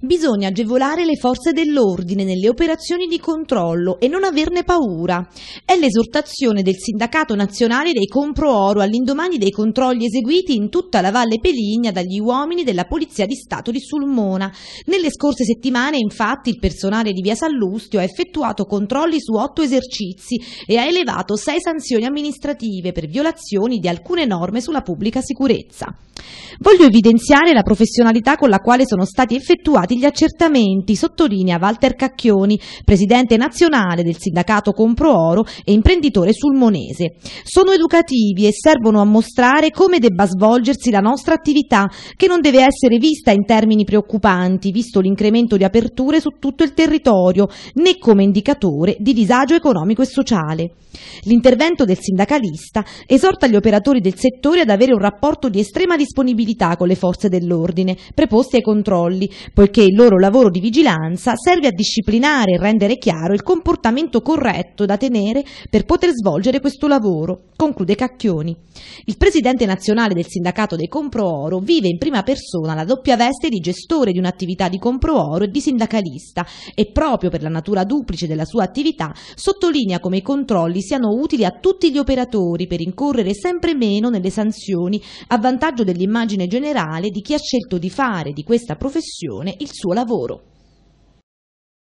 Bisogna agevolare le forze dell'ordine nelle operazioni di controllo e non averne paura è l'esortazione del Sindacato Nazionale dei Compro Oro all'indomani dei controlli eseguiti in tutta la Valle Peligna dagli uomini della Polizia di Stato di Sulmona. Nelle scorse settimane, infatti, il personale di Via Sallustio ha effettuato controlli su otto esercizi e ha elevato sei sanzioni amministrative per violazioni di alcune norme sulla pubblica sicurezza. Voglio evidenziare la professionalità con la quale sono stati effettuati gli accertamenti, sottolinea Walter Cacchioni, presidente nazionale del sindacato Compro Oro e imprenditore sulmonese. Sono educativi e servono a mostrare come debba svolgersi la nostra attività, che non deve essere vista in termini preoccupanti, visto l'incremento di aperture su tutto il territorio, né come indicatore di disagio economico e sociale. L'intervento del sindacalista esorta gli operatori del settore ad avere un rapporto di estrema disponibilità con le forze dell'ordine, preposte ai controlli, poiché il loro lavoro di vigilanza serve a disciplinare e rendere chiaro il comportamento corretto da tenere per poter svolgere questo lavoro, conclude Cacchioni. Il presidente nazionale del sindacato dei Comprooro vive in prima persona la doppia veste di gestore di un'attività di Comprooro e di sindacalista e proprio per la natura duplice della sua attività sottolinea come i controlli siano utili a tutti gli operatori per incorrere sempre meno nelle sanzioni a vantaggio dell'immagine generale di chi ha scelto di fare di questa professione il suo lavoro.